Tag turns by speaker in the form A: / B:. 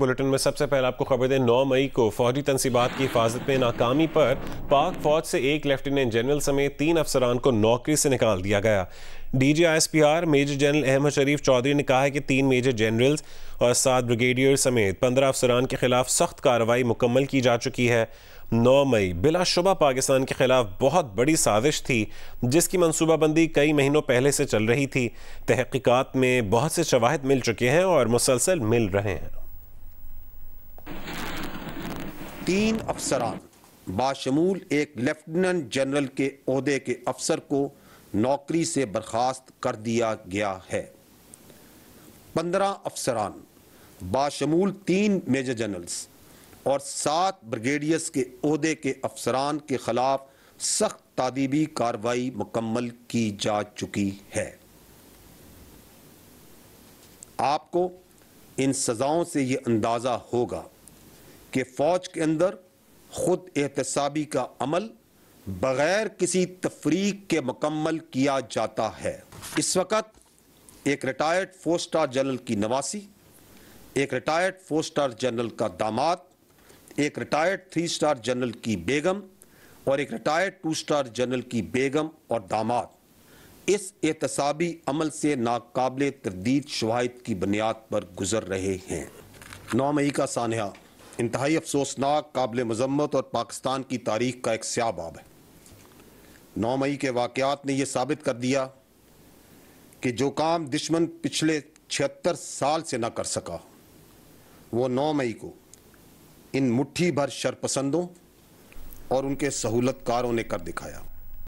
A: bulletin में सबसे पहले आपको खबर दें 9 मई को फौजी तनसीबात की हिफाजत में नाकामी पर पाक फौज से एक लेफ्टिनेंट जनरल समेत तीन अफसरान को नौकरी से निकाल दिया गया DG major general Ahmad Sharif Chaudhry ने कहा है कि तीन मेजर जनरल्स और सात ब्रिगेडियर समेत पंद्रह अफसरान के खिलाफ सख्त कार्रवाई मुकम्मल की जा चुकी है 9 मई बिलाशुबा पाकिस्तान के खिलाफ बहुत बड़ी साजिश थी जिसकी मनसूबाबंदी कई महीनों पहले से चल रही थी तहकीकत में बहुत से शवाहद मिल चुके हैं और मुसलसल मिल रहे हैं
B: तीन अफसरान बाशमूल एक लेफ्टिनेंट जनरल के अहदे के अफसर को नौकरी से बर्खास्त कर दिया गया है पंद्रह अफसरान बाशमूल तीन मेजर जनरल्स और सात ब्रिगेडियर्स के अहदे के अफसरान के खिलाफ सख्त तादीबी कार्रवाई मुकम्मल की जा चुकी है आपको इन सज़ाओं से ये अंदाज़ा होगा कि फ़ौज के अंदर ख़ुद एहतसाबी का अमल बग़ैर किसी तफरीक के मकम्मल किया जाता है इस वक्त एक रिटायर्ड फोर स्टार जनरल की नवासी एक रिटायर्ड फोर स्टार जनरल का दामाद एक रिटायर्ड थ्री स्टार जनरल की बेगम और एक रिटायर्ड टू स्टार जनरल की बेगम और दामाद इस एहतसाबी अमल से नाकबले तरदीद शवाहद की बुनियाद पर गुजर रहे हैं नौ मई का सानहा इंतहाई अफसोसनाक काबिल मजम्मत और पाकिस्तान की तारीख का एक स्या बाब है नौ मई के वाक़ात ने यह साबित कर दिया कि जो काम दुश्मन पिछले छिहत्तर साल से ना कर सका वो नौ मई को इन मुट्ठी भर शरपसंदों और उनके सहूलतकारों ने कर दिखाया